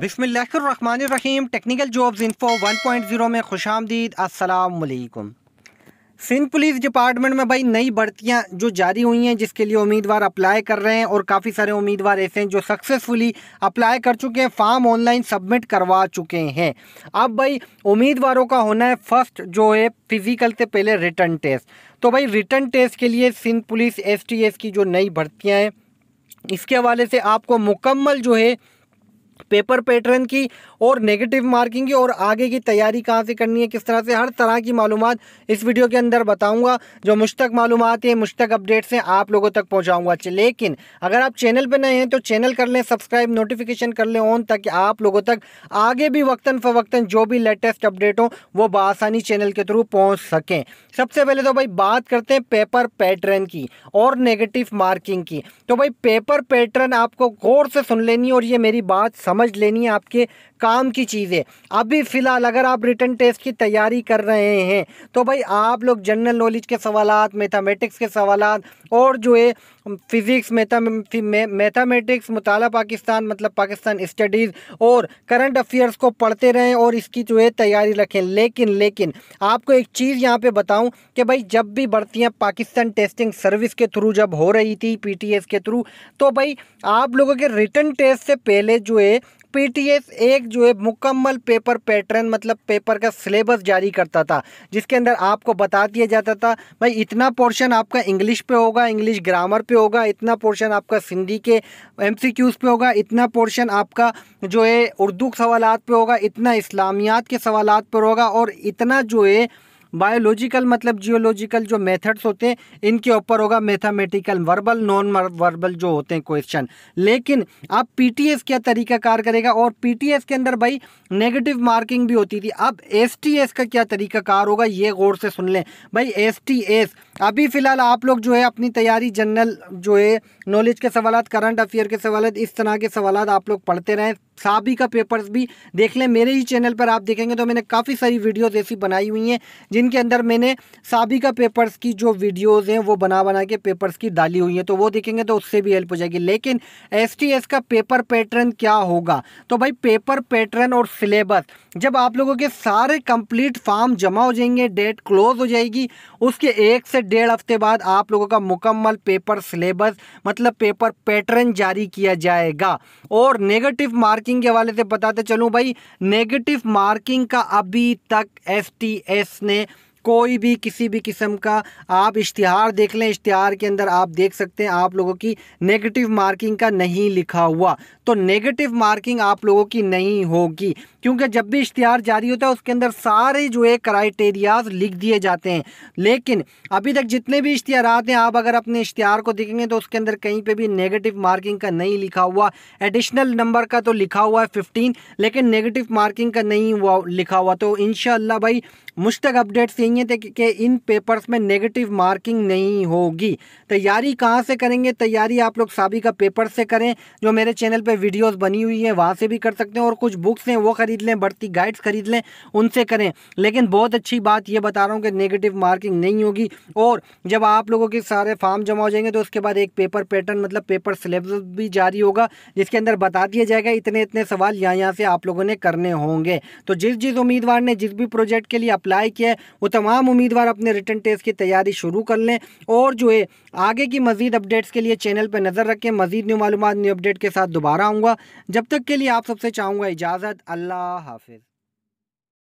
बिसमीम technical jobs info 1.0 में खुश आमदीद वालेकुम सिंध पुलिस डिपार्टमेंट में भाई नई भर्तियाँ जो जारी हुई हैं जिसके लिए उम्मीदवार अप्लाई कर रहे हैं और काफ़ी सारे उम्मीदवार ऐसे हैं जो सक्सेसफुली अप्लाई कर चुके हैं फॉर्म ऑनलाइन सबमिट करवा चुके हैं अब भाई उम्मीदवारों का होना है फर्स्ट जो है फिज़िकल से पहले रिटर्न टेस्ट तो भाई रिटर्न टेस्ट के लिए सिंध पुलिस एस की जो नई भर्तियाँ हैं इसके हवाले से आपको मुकम्मल जो है पेपर पैटर्न की और नेगेटिव मार्किंग की और आगे की तैयारी कहाँ से करनी है किस तरह से हर तरह की मालूम इस वीडियो के अंदर बताऊँगा जो मुश्तक मालूम है मुश्तक अपडेट्स हैं आप लोगों तक पहुँचाऊँगा लेकिन अगर आप चैनल पर नए हैं तो चैनल कर लें सब्सक्राइब नोटिफिकेशन कर लें ऑन ताकि आप लोगों तक आगे भी वक्ता फ़वक्ता जो भी लेटेस्ट अपडेट हो वो बासानी चैनल के थ्रू पहुँच सकें सबसे पहले तो भाई बात करते हैं पेपर पैटर्न की और नेगेटिव मार्किंग की तो भाई पेपर पैटर्न आपको गौर से सुन लेनी और ये मेरी बात समझ लेनी है आपके काम की चीज़ें अभी फ़िलहाल अगर आप रिटर्न टेस्ट की तैयारी कर रहे हैं तो भाई आप लोग जनरल नॉलेज के सवाल मैथामेटिक्स के सवाल और जो है फिज़िक्स मैथामेटिक्स मुताला पाकिस्तान मतलब पाकिस्तान स्टडीज़ और करंट अफेयर्स को पढ़ते रहें और इसकी जो है तैयारी रखें लेकिन लेकिन आपको एक चीज़ यहाँ पे बताऊँ कि भाई जब भी भर्तियाँ पाकिस्तान टेस्टिंग सर्विस के थ्रू जब हो रही थी पीटीएस के थ्रू तो भाई आप लोगों के रिटर्न टेस्ट से पहले जो है पीटीएस एक जो है मुकम्मल पेपर पैटर्न मतलब पेपर का सिलेबस जारी करता था जिसके अंदर आपको बता दिया जाता था भाई इतना पोर्शन आपका इंग्लिश पे होगा इंग्लिश ग्रामर पे होगा इतना पोर्शन आपका सिंधी के एमसीक्यूज़ पे होगा इतना पोर्शन आपका जो है उर्दू सवालत पे होगा इतना इस्लामियात के सवालत पर होगा और इतना जो है बायोलॉजिकल मतलब जियोलॉजिकल जो मेथड्स होते हैं इनके ऊपर होगा मैथमेटिकल वर्बल नॉन वर्बल जो होते हैं क्वेश्चन लेकिन अब पीटीएस क्या तरीका कार करेगा और पीटीएस के अंदर भाई नेगेटिव मार्किंग भी होती थी अब एसटीएस का क्या तरीका कार होगा ये गौर से सुन लें भाई एसटीएस अभी फ़िलहाल आप लोग जो है अपनी तैयारी जनरल जो है नॉलेज के सवाल करंट अफेयर के सवाल इस तरह के सवाल आप लोग पढ़ते रहें साबी का पेपर्स भी देख लें मेरे ही चैनल पर आप देखेंगे तो मैंने काफ़ी सारी वीडियोज़ ऐसी बनाई हुई हैं जिनके अंदर मैंने साबी का पेपर्स की जो वीडियोज़ हैं वो बना बना के पेपर्स की डाली हुई हैं तो वो देखेंगे तो उससे भी हेल्प हो जाएगी लेकिन एस का पेपर पैटर्न क्या होगा तो भाई पेपर पैटर्न और सिलेबस जब आप लोगों के सारे कंप्लीट फॉर्म जमा हो जाएंगे डेट क्लोज हो जाएगी उसके एक से डेढ़ हफ्ते बाद आप लोगों का मुकम्मल पेपर सिलेबस मतलब पेपर पैटर्न जारी किया जाएगा और नेगेटिव मार्किंग मार्किंग के हवाले से बताते चलूँ भाई नेगेटिव मार्किंग का अभी तक एस ने कोई भी किसी भी किस्म का आप इश्तिहार देख लें इश्तिहार के अंदर आप देख सकते हैं आप लोगों की नेगेटिव मार्किंग का नहीं लिखा हुआ तो नेगेटिव मार्किंग आप लोगों की नहीं होगी क्योंकि जब भी इश्तिहार जारी होता है उसके अंदर सारे जो है क्राइटेरियाज लिख दिए जाते हैं लेकिन अभी तक जितने भी इश्तिहार हैं आप अगर अपने इश्तिहार को देखेंगे तो उसके अंदर कहीं पर भी नेगेटिव मार्किंग का नहीं लिखा हुआ एडिशनल नंबर का तो लिखा हुआ है फिफ्टीन लेकिन नेगेटिव मार्किंग का नहीं हुआ लिखा हुआ तो इन भाई मुश्तक अपडेट्स नहीं है कि इन पेपर्स में नेगेटिव मार्किंग नहीं होगी तैयारी कहाँ से करेंगे तैयारी आप लोग साबी का पेपर से करें जो मेरे चैनल पे वीडियोस बनी हुई है वहाँ से भी कर सकते हैं और कुछ बुक्स हैं वो ख़रीद लें बढ़ती गाइड्स ख़रीद लें उनसे करें लेकिन बहुत अच्छी बात ये बता रहा हूँ कि नेगेटिव मार्किंग नहीं होगी और जब आप लोगों के सारे फॉर्म जमा हो जाएंगे तो उसके बाद एक पेपर पैटर्न मतलब पेपर सिलेबस भी जारी होगा जिसके अंदर बता दिया जाएगा इतने इतने सवाल यहाँ यहाँ से आप लोगों ने करने होंगे तो जिस जिस उम्मीदवार ने जिस भी प्रोजेक्ट के लिए अप्लाई किया है वो तो तमाम उम्मीदवार अपने रिटर्न टेस्ट की तैयारी शुरू कर लें और जो है आगे की मजीद अपडेट्स के लिए चैनल पर नज़र रखें मजीद न्यू मालूम न्यू अपडेट के साथ दोबारा आऊँगा जब तक के लिए आप सबसे चाहूँगा इजाज़त अल्लाह हाफिज़